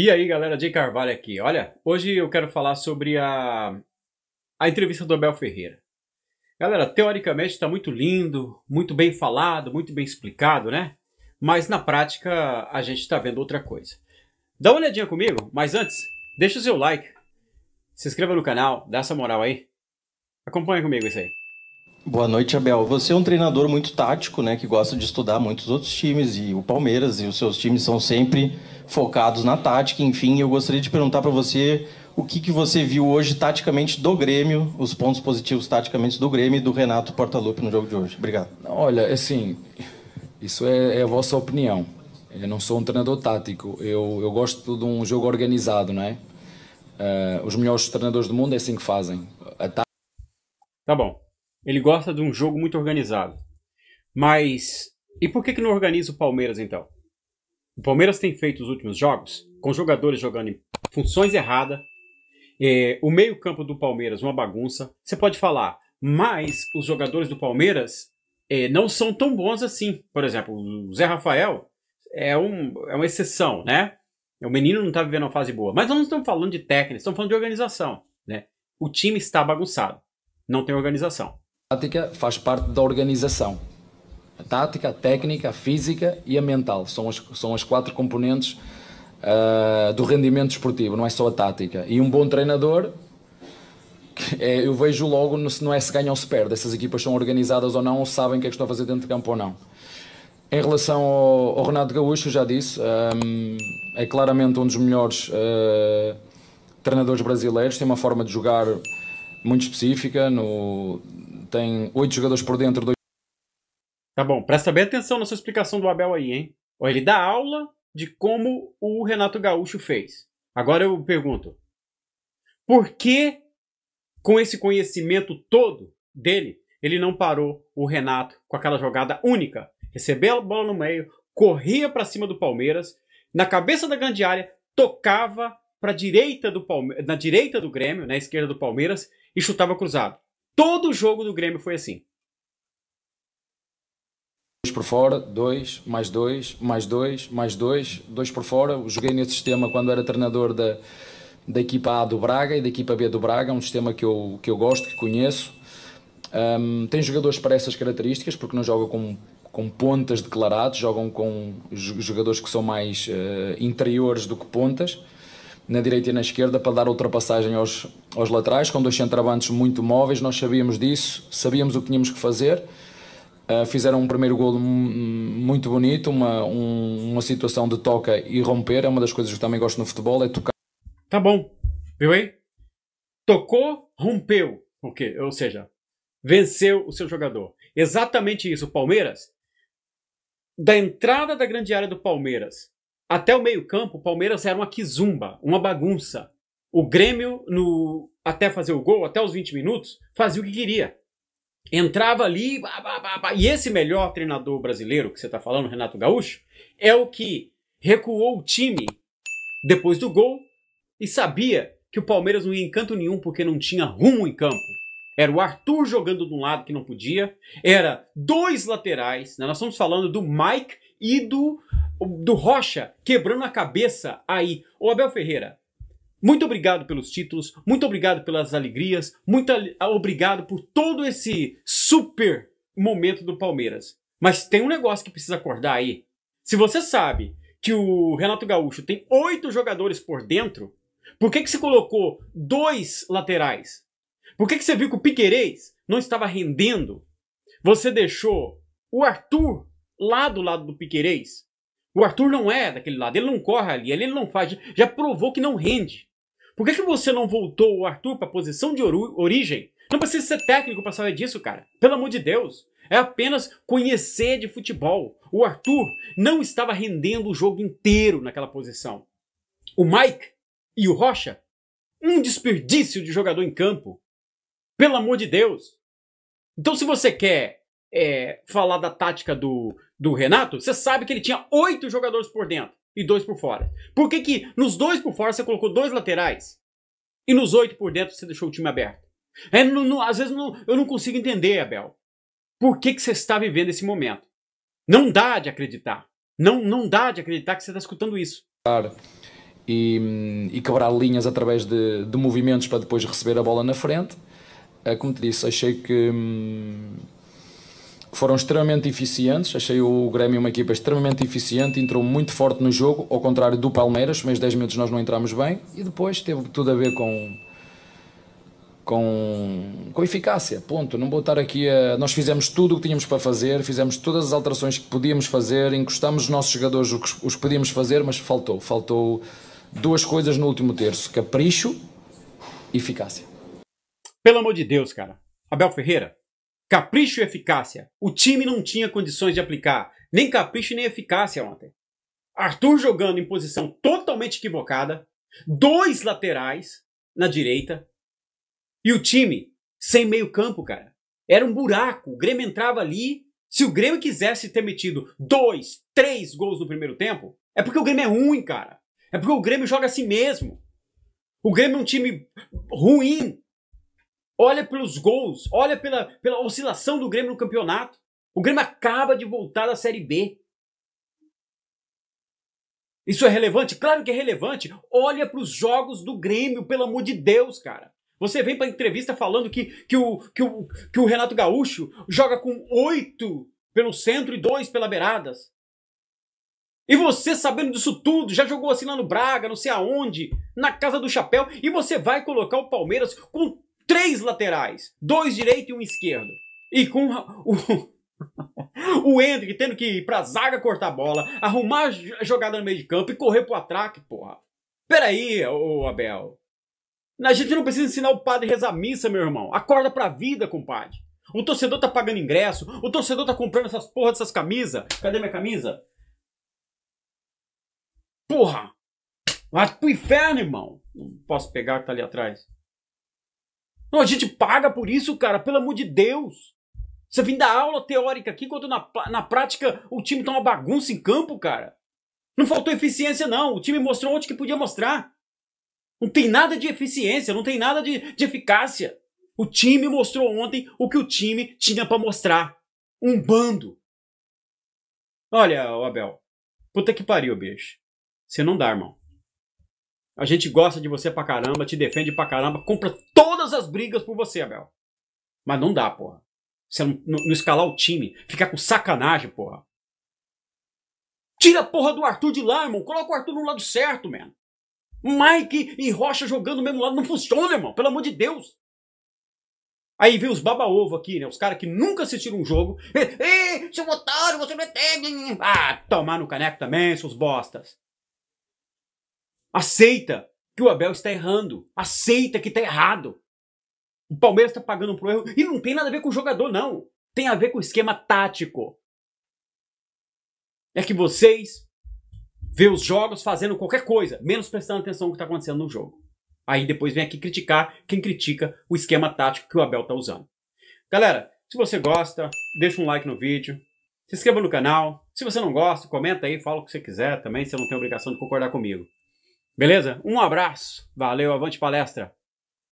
E aí, galera, Jay Carvalho aqui. Olha, hoje eu quero falar sobre a, a entrevista do Abel Ferreira. Galera, teoricamente está muito lindo, muito bem falado, muito bem explicado, né? Mas na prática a gente está vendo outra coisa. Dá uma olhadinha comigo, mas antes, deixa o seu like, se inscreva no canal, dá essa moral aí. Acompanha comigo isso aí. Boa noite, Abel. Você é um treinador muito tático, né, que gosta de estudar muitos outros times e o Palmeiras e os seus times são sempre focados na tática. Enfim, eu gostaria de perguntar para você o que, que você viu hoje taticamente do Grêmio, os pontos positivos taticamente do Grêmio e do Renato Portaluppi no jogo de hoje. Obrigado. Olha, é assim, isso é, é a vossa opinião. Eu não sou um treinador tático. Eu, eu gosto de um jogo organizado, né? Uh, os melhores treinadores do mundo é assim que fazem. A tá, tá bom. Ele gosta de um jogo muito organizado. Mas e por que, que não organiza o Palmeiras então? O Palmeiras tem feito os últimos jogos com jogadores jogando em funções erradas, é, o meio-campo do Palmeiras uma bagunça. Você pode falar, mas os jogadores do Palmeiras é, não são tão bons assim. Por exemplo, o Zé Rafael é, um, é uma exceção, né? O menino não está vivendo uma fase boa. Mas nós não estamos falando de técnica, estamos falando de organização. Né? O time está bagunçado, não tem organização. A tática faz parte da organização. A tática, a técnica, a física e a mental são as, são as quatro componentes uh, do rendimento esportivo, não é só a tática. E um bom treinador, é, eu vejo logo no, se não é se ganha ou se perde, essas equipas são organizadas ou não, ou sabem o que é que estão a fazer dentro de campo ou não. Em relação ao, ao Renato Gaúcho, já disse, um, ah, é claramente um dos melhores uh, treinadores brasileiros, tem uma forma de jogar muito específica, no, tem oito jogadores por dentro, dois. Tá bom, presta bem atenção na sua explicação do Abel aí, hein? Ó, ele dá aula de como o Renato Gaúcho fez. Agora eu pergunto: por que, com esse conhecimento todo dele, ele não parou o Renato com aquela jogada única? Recebeu a bola no meio, corria para cima do Palmeiras, na cabeça da grande área, tocava para direita do Palme na direita do Grêmio, na né, esquerda do Palmeiras e chutava cruzado. Todo jogo do Grêmio foi assim. Dois por fora, dois, mais dois, mais dois, mais dois, dois por fora. Eu joguei nesse sistema quando era treinador da, da equipa A do Braga e da equipa B do Braga, é um sistema que eu, que eu gosto, que conheço. Um, tem jogadores para essas características, porque não jogam com, com pontas declaradas, jogam com jogadores que são mais uh, interiores do que pontas na direita e na esquerda para dar ultrapassagem aos, aos laterais, com dois centravantes muito móveis, nós sabíamos disso, sabíamos o que tínhamos que fazer. Uh, fizeram um primeiro gol muito bonito, uma, um, uma situação de toca e romper, é uma das coisas que também gosto no futebol, é tocar. Tá bom, viu aí? Tocou, rompeu, o quê? ou seja, venceu o seu jogador. Exatamente isso, o Palmeiras, da entrada da grande área do Palmeiras até o meio-campo, o Palmeiras era uma quizumba, uma bagunça. O Grêmio, no, até fazer o gol, até os 20 minutos, fazia o que queria. Entrava ali, bah, bah, bah, e esse melhor treinador brasileiro que você está falando, Renato Gaúcho, é o que recuou o time depois do gol e sabia que o Palmeiras não ia em canto nenhum porque não tinha rumo em campo. Era o Arthur jogando de um lado que não podia, era dois laterais, né? nós estamos falando do Mike e do do Rocha quebrando a cabeça aí. O Abel Ferreira, muito obrigado pelos títulos, muito obrigado pelas alegrias, muito ah, obrigado por todo esse super momento do Palmeiras. Mas tem um negócio que precisa acordar aí. Se você sabe que o Renato Gaúcho tem oito jogadores por dentro, por que, que você colocou dois laterais? Por que, que você viu que o Piquerez não estava rendendo? Você deixou o Arthur lá do lado do Piquerez? O Arthur não é daquele lado, ele não corre ali, ele não faz, já provou que não rende. Por que, que você não voltou o Arthur para a posição de origem? Não precisa ser técnico para saber disso, cara. Pelo amor de Deus. É apenas conhecer de futebol. O Arthur não estava rendendo o jogo inteiro naquela posição. O Mike e o Rocha, um desperdício de jogador em campo. Pelo amor de Deus. Então, se você quer é, falar da tática do, do Renato, você sabe que ele tinha oito jogadores por dentro e dois por fora. Por que, que nos dois por fora você colocou dois laterais e nos oito por dentro você deixou o time aberto? É, não, não, às vezes não, eu não consigo entender, Abel. Por que, que você está vivendo esse momento? Não dá de acreditar. Não, não dá de acreditar que você está escutando isso. Claro. E, e, quebrar linhas através de, de, movimentos para depois receber a bola na frente. É, como te disse, achei que. Hum que foram extremamente eficientes. Achei o Grêmio uma equipa extremamente eficiente, entrou muito forte no jogo, ao contrário do Palmeiras. Mas 10 minutos nós não entramos bem e depois teve tudo a ver com. Com, com eficácia, ponto. Não vou estar aqui a. Nós fizemos tudo o que tínhamos para fazer, fizemos todas as alterações que podíamos fazer, encostamos os nossos jogadores os que, os podíamos fazer, mas faltou. Faltou duas coisas no último terço: capricho e eficácia. Pelo amor de Deus, cara. Abel Ferreira, Capricho e eficácia. O time não tinha condições de aplicar nem capricho nem eficácia ontem. Arthur jogando em posição totalmente equivocada, dois laterais na direita e o time sem meio-campo, cara. Era um buraco. O Grêmio entrava ali. Se o Grêmio quisesse ter metido dois, três gols no primeiro tempo, é porque o Grêmio é ruim, cara. É porque o Grêmio joga a si mesmo. O Grêmio é um time ruim, Olha pelos gols, olha pela, pela oscilação do Grêmio no campeonato. O Grêmio acaba de voltar da Série B. Isso é relevante? Claro que é relevante. Olha para os jogos do Grêmio, pelo amor de Deus, cara. Você vem para entrevista falando que, que, o, que, o, que o Renato Gaúcho joga com oito pelo centro e dois pela beiradas. E você sabendo disso tudo, já jogou assim lá no Braga, não sei aonde, na casa do chapéu, e você vai colocar o Palmeiras com três laterais, dois direito e um esquerdo. E com o, o Hendrick tendo que ir pra zaga cortar a bola, arrumar a jogada no meio de campo e correr pro ataque, porra. Peraí, ô Abel. A gente não precisa ensinar o padre a rezar missa, meu irmão. Acorda pra vida, compadre. O torcedor tá pagando ingresso, o torcedor tá comprando essas porra dessas camisas. Cadê minha camisa? Porra! Vai pro inferno, irmão. Não posso pegar que tá ali atrás. Não, a gente paga por isso, cara, pelo amor de Deus. Você vem dar aula teórica aqui, enquanto na, na prática o time tá uma bagunça em campo, cara. Não faltou eficiência, não. O time mostrou onde que podia mostrar. Não tem nada de eficiência, não tem nada de, de eficácia. O time mostrou ontem o que o time tinha para mostrar. Um bando. Olha, Abel. Puta que pariu, bicho. Você não dá, irmão. A gente gosta de você pra caramba, te defende pra caramba, compra todas as brigas por você, Abel. Mas não dá, porra. Você não, não, não escalar o time, ficar com sacanagem, porra. Tira a porra do Arthur de lá, irmão. Coloca o Arthur no lado certo, mano. Mike e Rocha jogando no mesmo lado não funciona, irmão. Pelo amor de Deus. Aí vem os baba-ovo aqui, né? Os caras que nunca assistiram um jogo. Ei, seu otário, você não entende. É ah, tomar no caneco também, seus bostas. Aceita que o Abel está errando. Aceita que está errado. O Palmeiras está pagando por erro. E não tem nada a ver com o jogador, não. Tem a ver com o esquema tático. É que vocês vê os jogos fazendo qualquer coisa, menos prestando atenção no que está acontecendo no jogo. Aí depois vem aqui criticar quem critica o esquema tático que o Abel está usando. Galera, se você gosta, deixa um like no vídeo, se inscreva no canal. Se você não gosta, comenta aí, fala o que você quiser também, você não tem obrigação de concordar comigo. Beleza? Um abraço, valeu, avante palestra!